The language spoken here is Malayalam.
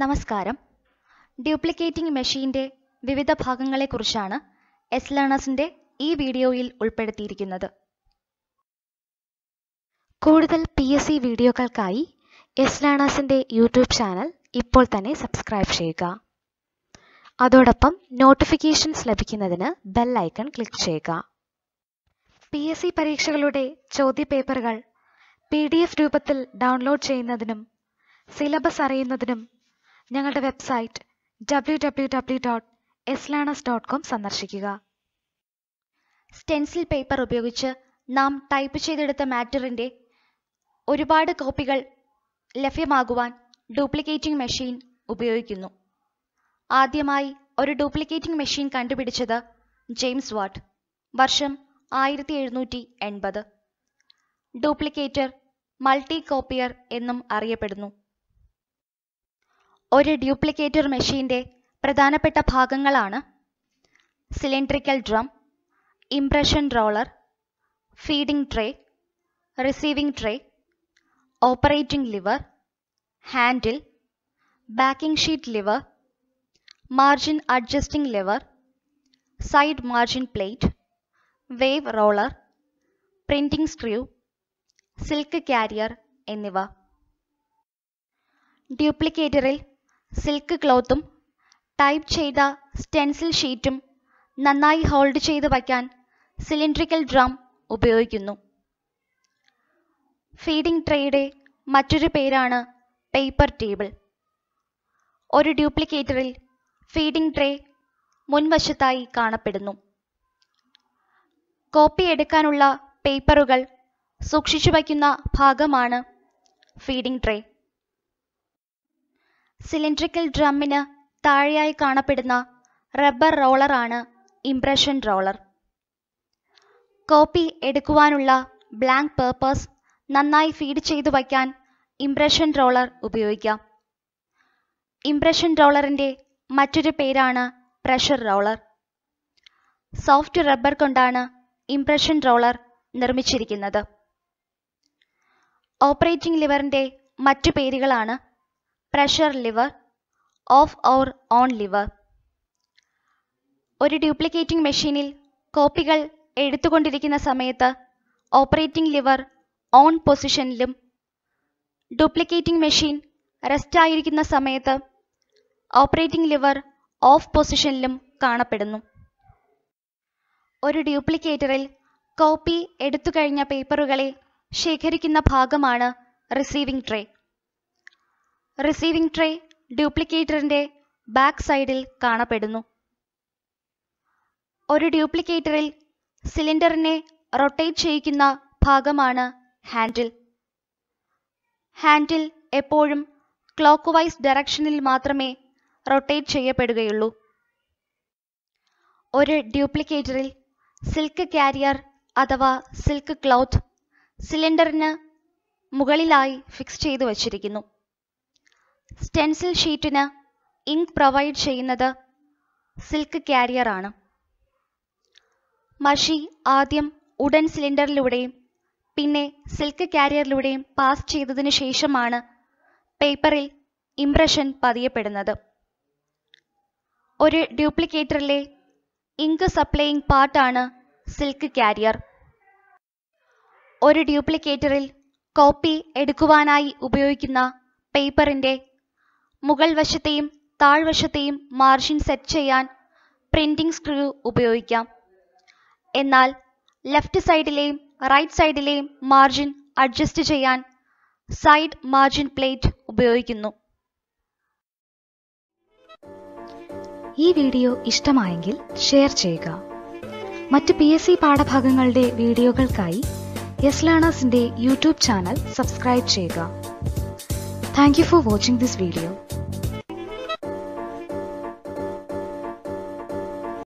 നമസ്കാരം ഡ്യൂപ്ലിക്കേറ്റിംഗ് മെഷീന്റെ വിവിധ ഭാഗങ്ങളെക്കുറിച്ചാണ് എസ് ലേണേഴ്സിൻ്റെ ഈ വീഡിയോയിൽ ഉൾപ്പെടുത്തിയിരിക്കുന്നത് കൂടുതൽ പി എസ് സി വീഡിയോകൾക്കായി എസ് ലേണേഴ്സിൻ്റെ യൂട്യൂബ് ചാനൽ ഇപ്പോൾ തന്നെ സബ്സ്ക്രൈബ് ചെയ്യുക അതോടൊപ്പം നോട്ടിഫിക്കേഷൻസ് ലഭിക്കുന്നതിന് ബെൽ ഐക്കൺ ക്ലിക്ക് ചെയ്യുക പി എസ് സി പരീക്ഷകളുടെ ചോദ്യപേപ്പറുകൾ പി ഡി എഫ് രൂപത്തിൽ ഡൗൺലോഡ് ചെയ്യുന്നതിനും സിലബസ് അറിയുന്നതിനും ഞങ്ങളുടെ website W W W dot learners dot com സന്ദർശിക്കുക സ്റ്റെൻസിൽ പേപ്പർ ഉപയോഗിച്ച് നാം ടൈപ്പ് ചെയ്തെടുത്ത മാറ്ററിൻ്റെ ഒരുപാട് കോപ്പികൾ ലഭ്യമാകുവാൻ ഡ്യൂപ്ലിക്കേറ്റിംഗ് മെഷീൻ ഉപയോഗിക്കുന്നു ആദ്യമായി ഒരു ഡ്യൂപ്ലിക്കേറ്റിംഗ് മെഷീൻ കണ്ടുപിടിച്ചത് ജെയിംസ് വാട്ട് വർഷം ആയിരത്തി എഴുന്നൂറ്റി എൺപത് ഡ്യൂപ്ലിക്കേറ്റർ മൾട്ടി കോപ്പിയർ എന്നും അറിയപ്പെടുന്നു ഒരു ഡ്യൂപ്ലിക്കേറ്റർ മെഷീൻ്റെ പ്രധാനപ്പെട്ട ഭാഗങ്ങളാണ് cylindrical drum impression roller feeding tray receiving tray operating lever handle backing sheet lever margin adjusting lever side margin plate wave roller printing screw silk carrier എന്നിവ ഡ്യൂപ്ലിക്കേറ്ററിൽ സിൽക്ക് ക്ലോത്തും ടൈപ്പ് ചെയ്ത സ്റ്റെൻസിൽ ഷീറ്റും നന്നായി ഹോൾഡ് ചെയ്ത് വയ്ക്കാൻ സിലിണ്ട്രിക്കൽ ഡ്രം ഉപയോഗിക്കുന്നു ഫീഡിംഗ് ട്രേയുടെ മറ്റൊരു പേരാണ് പേപ്പർ ടേബിൾ ഒരു ഡ്യൂപ്ലിക്കേറ്ററിൽ ഫീഡിംഗ് ട്രേ മുൻവശത്തായി കാണപ്പെടുന്നു കോപ്പി എടുക്കാനുള്ള പേപ്പറുകൾ സൂക്ഷിച്ചു വയ്ക്കുന്ന ഭാഗമാണ് ഫീഡിംഗ് ട്രേ സിലിണ്ട്രിക്കൽ ഡ്രമ്മിന് താഴെയായി കാണപ്പെടുന്ന റബ്ബർ റോളറാണ് ഇംപ്രഷൻ റോളർ കോപ്പി എടുക്കുവാനുള്ള ബ്ലാങ്ക് പേപ്പേഴ്സ് നന്നായി ഫീഡ് ചെയ്തു വയ്ക്കാൻ ഇംപ്രഷൻ റോളർ ഉപയോഗിക്കാം ഇംപ്രഷൻ റോളറിൻ്റെ മറ്റൊരു പേരാണ് പ്രഷർ റോളർ സോഫ്റ്റ് റബ്ബർ കൊണ്ടാണ് ഇംപ്രഷൻ റോളർ നിർമ്മിച്ചിരിക്കുന്നത് ഓപ്പറേറ്റിംഗ് ലിവറിൻ്റെ മറ്റു പേരുകളാണ് pressure lever of our own lever ഒരു ഡ്യൂപ്ലിക്കേറ്റിംഗ് മെഷീനിൽ കോപ്പികൾ എടുത്തുകൊണ്ടിരിക്കുന്ന സമയത്ത് ഓപ്പറേറ്റിംഗ് ലിവർ ഓൺ പൊസിഷനിലും ഡ്യൂപ്ലിക്കേറ്റിംഗ് മെഷീൻ റെസ്റ്റ് ആയിരിക്കുന്ന സമയത്ത് ഓപ്പറേറ്റിംഗ് ലിവർ ഓഫ് പൊസിഷനിലും കാണപ്പെടുന്നു ഒരു ഡ്യൂപ്ലിക്കേറ്ററിൽ കോപ്പി എടുത്തു കഴിഞ്ഞ പേപ്പറുകളെ ശേഖരിക്കുന്ന ഭാഗമാണ് റിസീവിംഗ് ട്രേ റിസീവിംഗ് ട്രേ ഡ്യൂപ്ലിക്കേറ്ററിന്റെ ബാക്ക് സൈഡിൽ കാണപ്പെടുന്നു ഒരു ഡ്യൂപ്ലിക്കേറ്ററിൽ സിലിണ്ടറിനെ റൊട്ടേറ്റ് ചെയ്യിക്കുന്ന ഭാഗമാണ് ഹാൻഡിൽ ഹാൻഡിൽ എപ്പോഴും ക്ലോക്ക് വൈസ് ഡയറക്ഷനിൽ മാത്രമേ റൊട്ടേറ്റ് ചെയ്യപ്പെടുകയുള്ളൂ ഒരു ഡ്യൂപ്ലിക്കേറ്ററിൽ സിൽക്ക് കാരിയർ അഥവാ സിൽക്ക് ക്ലോത്ത് സിലിണ്ടറിന് മുകളിലായി ഫിക്സ് ചെയ്തു വച്ചിരിക്കുന്നു സ്റ്റെൻസിൽ ഷീറ്റിന് ഇങ്ക് പ്രൊവൈഡ് ചെയ്യുന്നത് സിൽക്ക് കാരിയറാണ് മഷി ആദ്യം ഉടൻ സിലിണ്ടറിലൂടെയും പിന്നെ സിൽക്ക് കാരിയറിലൂടെയും പാസ് ചെയ്തതിനു ശേഷമാണ് പേപ്പറിൽ ഇംപ്രഷൻ പതിയപ്പെടുന്നത് ഒരു ഡ്യൂപ്ലിക്കേറ്ററിലെ ഇങ്ക് സപ്ലൈയിങ് പാർട്ടാണ് സിൽക്ക് കാരിയർ ഒരു ഡ്യൂപ്ലിക്കേറ്ററിൽ കോപ്പി എടുക്കുവാനായി ഉപയോഗിക്കുന്ന പേപ്പറിൻ്റെ മുകൾ വശത്തെയും താഴ്വശത്തെയും മാർജിൻ സെറ്റ് ചെയ്യാൻ പ്രിന്റിംഗ് സ്ക്രൂ ഉപയോഗിക്കാം എന്നാൽ ലെഫ്റ്റ് സൈഡിലെയും റൈറ്റ് സൈഡിലെയും മാർജിൻ അഡ്ജസ്റ്റ് ചെയ്യാൻ സൈഡ് മാർജിൻ പ്ലേറ്റ് ഉപയോഗിക്കുന്നു ഈ വീഡിയോ ഇഷ്ടമായെങ്കിൽ ഷെയർ ചെയ്യുക മറ്റ് പി എസ് സി പാഠഭാഗങ്ങളുടെ വീഡിയോകൾക്കായി യെസ് ലേണേഴ്സിന്റെ യൂട്യൂബ് ചാനൽ സബ്സ്ക്രൈബ് ചെയ്യുക thank you for watching this video